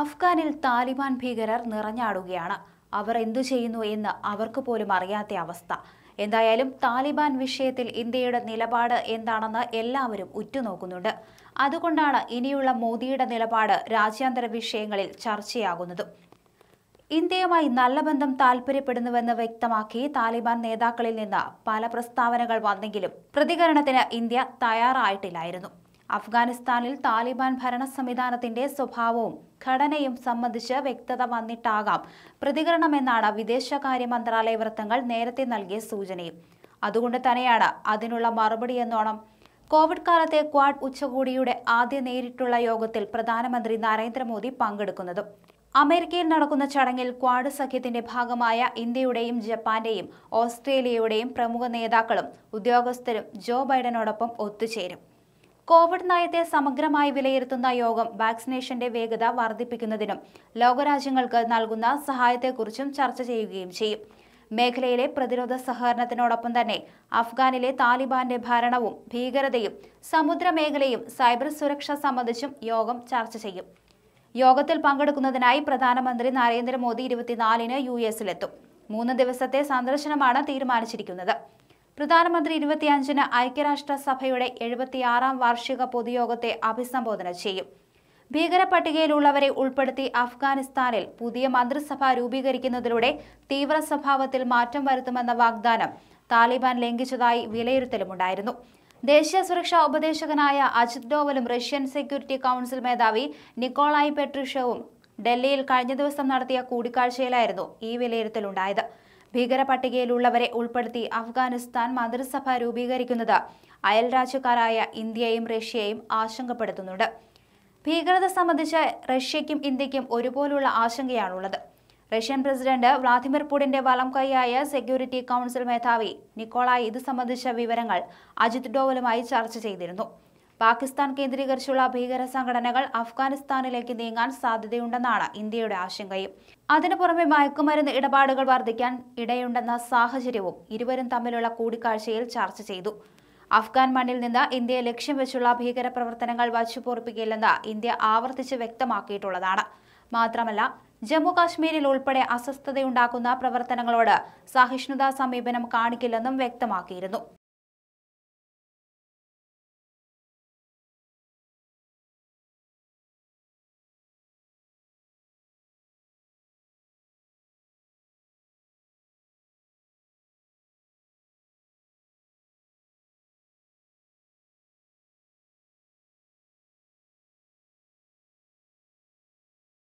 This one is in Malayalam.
അഫ്ഗാനിൽ താലിബാൻ ഭീകരർ നിറഞ്ഞാടുകയാണ് അവർ എന്തു ചെയ്യുന്നു എന്ന് അവർക്ക് പോലും അറിയാത്ത അവസ്ഥ എന്തായാലും താലിബാൻ വിഷയത്തിൽ ഇന്ത്യയുടെ നിലപാട് എന്താണെന്ന് എല്ലാവരും ഉറ്റുനോക്കുന്നുണ്ട് അതുകൊണ്ടാണ് ഇനിയുള്ള മോദിയുടെ നിലപാട് രാജ്യാന്തര വിഷയങ്ങളിൽ ചർച്ചയാകുന്നതും ഇന്ത്യയുമായി നല്ല ബന്ധം താൽപ്പര്യപ്പെടുന്നുവെന്ന് വ്യക്തമാക്കി താലിബാൻ നേതാക്കളിൽ നിന്ന് പല പ്രസ്താവനകൾ വന്നെങ്കിലും പ്രതികരണത്തിന് ഇന്ത്യ തയ്യാറായിട്ടില്ലായിരുന്നു അഫ്ഗാനിസ്ഥാനിൽ താലിബാൻ ഭരണ സംവിധാനത്തിന്റെ സ്വഭാവവും ഘടനയും സംബന്ധിച്ച് വ്യക്തത വന്നിട്ടാകാം പ്രതികരണമെന്നാണ് വിദേശകാര്യ മന്ത്രാലയ വൃത്തങ്ങൾ നേരത്തെ നൽകിയ സൂചനയും അതുകൊണ്ട് തന്നെയാണ് അതിനുള്ള മറുപടി എന്നോണം കോവിഡ് കാലത്തെ ക്വാഡ് ഉച്ചകോടിയുടെ ആദ്യ നേരിട്ടുള്ള യോഗത്തിൽ പ്രധാനമന്ത്രി നരേന്ദ്രമോദി പങ്കെടുക്കുന്നത് അമേരിക്കയിൽ നടക്കുന്ന ചടങ്ങിൽ ക്വാഡ് സഖ്യത്തിന്റെ ഭാഗമായ ഇന്ത്യയുടെയും ജപ്പാന്റെയും ഓസ്ട്രേലിയയുടെയും പ്രമുഖ നേതാക്കളും ഉദ്യോഗസ്ഥരും ജോ ബൈഡനോടൊപ്പം ഒത്തുചേരും കോവിഡ് നയത്തെ സമഗ്രമായി വിലയിരുത്തുന്ന യോഗം വാക്സിനേഷന്റെ വേഗത വർദ്ധിപ്പിക്കുന്നതിനും ലോകരാജ്യങ്ങൾക്ക് നൽകുന്ന സഹായത്തെക്കുറിച്ചും ചർച്ച ചെയ്യുകയും ചെയ്യും മേഖലയിലെ പ്രതിരോധ സഹകരണത്തിനോടൊപ്പം തന്നെ അഫ്ഗാനിലെ താലിബാന്റെ ഭരണവും ഭീകരതയും സമുദ്രമേഖലയും സൈബർ സുരക്ഷ സംബന്ധിച്ചും യോഗം ചർച്ച ചെയ്യും യോഗത്തിൽ പങ്കെടുക്കുന്നതിനായി പ്രധാനമന്ത്രി നരേന്ദ്രമോദി ഇരുപത്തിനാലിന് യു എസിലെത്തും മൂന്ന് ദിവസത്തെ സന്ദർശനമാണ് തീരുമാനിച്ചിരിക്കുന്നത് പ്രധാനമന്ത്രി ഇരുപത്തിയഞ്ചിന് ഐക്യരാഷ്ട്രസഭയുടെ എഴുപത്തിയാറാം വാർഷിക പൊതുയോഗത്തെ അഭിസംബോധന ചെയ്യും ഭീകര പട്ടികയിലുള്ളവരെ ഉൾപ്പെടുത്തി അഫ്ഗാനിസ്ഥാനിൽ പുതിയ മന്ത്രിസഭ രൂപീകരിക്കുന്നതിലൂടെ തീവ്ര സ്വഭാവത്തിൽ മാറ്റം വരുത്തുമെന്ന വാഗ്ദാനം താലിബാൻ ലംഘിച്ചതായി വിലയിരുത്തലുമുണ്ടായിരുന്നു ദേശീയ സുരക്ഷാ ഉപദേശകനായ അജിത് ഡോവലും റഷ്യൻ സെക്യൂരിറ്റി കൗൺസിൽ മേധാവി നിക്കോളായി പെട്രിഷവും ഡൽഹിയിൽ കഴിഞ്ഞ ദിവസം നടത്തിയ കൂടിക്കാഴ്ചയിലായിരുന്നു ഈ വിലയിരുത്തലുണ്ടായത് ഭീകര പട്ടികയിലുള്ളവരെ ഉൾപ്പെടുത്തി അഫ്ഗാനിസ്ഥാൻ മന്ത്രിസഭ രൂപീകരിക്കുന്നത് അയൽരാജ്യക്കാരായ ഇന്ത്യയും റഷ്യയും ആശങ്കപ്പെടുത്തുന്നുണ്ട് ഭീകരത സംബന്ധിച്ച് റഷ്യയ്ക്കും ഇന്ത്യക്കും ഒരുപോലുള്ള ആശങ്കയാണുള്ളത് റഷ്യൻ പ്രസിഡന്റ് വ്ളാദിമിർ പുടിന്റെ വളം കൈയായ സെക്യൂരിറ്റി കൗൺസിൽ മേധാവി നിക്കോളായി ഇത് സംബന്ധിച്ച വിവരങ്ങൾ അജിത് ഡോവലുമായി ചർച്ച ചെയ്തിരുന്നു പാകിസ്ഥാൻ കേന്ദ്രീകരിച്ചുള്ള ഭീകര സംഘടനകൾ അഫ്ഗാനിസ്ഥാനിലേക്ക് നീങ്ങാൻ സാധ്യതയുണ്ടെന്നാണ് ഇന്ത്യയുടെ ആശങ്കയും അതിനു പുറമെ മയക്കുമരുന്ന് ഇടപാടുകൾ വർദ്ധിക്കാൻ ഇടയുണ്ടെന്ന സാഹചര്യവും ഇരുവരും തമ്മിലുള്ള കൂടിക്കാഴ്ചയിൽ ചർച്ച ചെയ്തു അഫ്ഗാൻ മണ്ണിൽ നിന്ന് ഇന്ത്യയെ ലക്ഷ്യം വെച്ചുള്ള ഭീകരപ്രവർത്തനങ്ങൾ വച്ചുപൊറിപ്പിക്കില്ലെന്ന് ഇന്ത്യ ആവർത്തിച്ച് വ്യക്തമാക്കിയിട്ടുള്ളതാണ് മാത്രമല്ല ജമ്മു കാശ്മീരിൽ ഉൾപ്പെടെ അസ്വസ്ഥതയുണ്ടാക്കുന്ന പ്രവർത്തനങ്ങളോട് സഹിഷ്ണുതാ സമീപനം കാണിക്കില്ലെന്നും വ്യക്തമാക്കിയിരുന്നു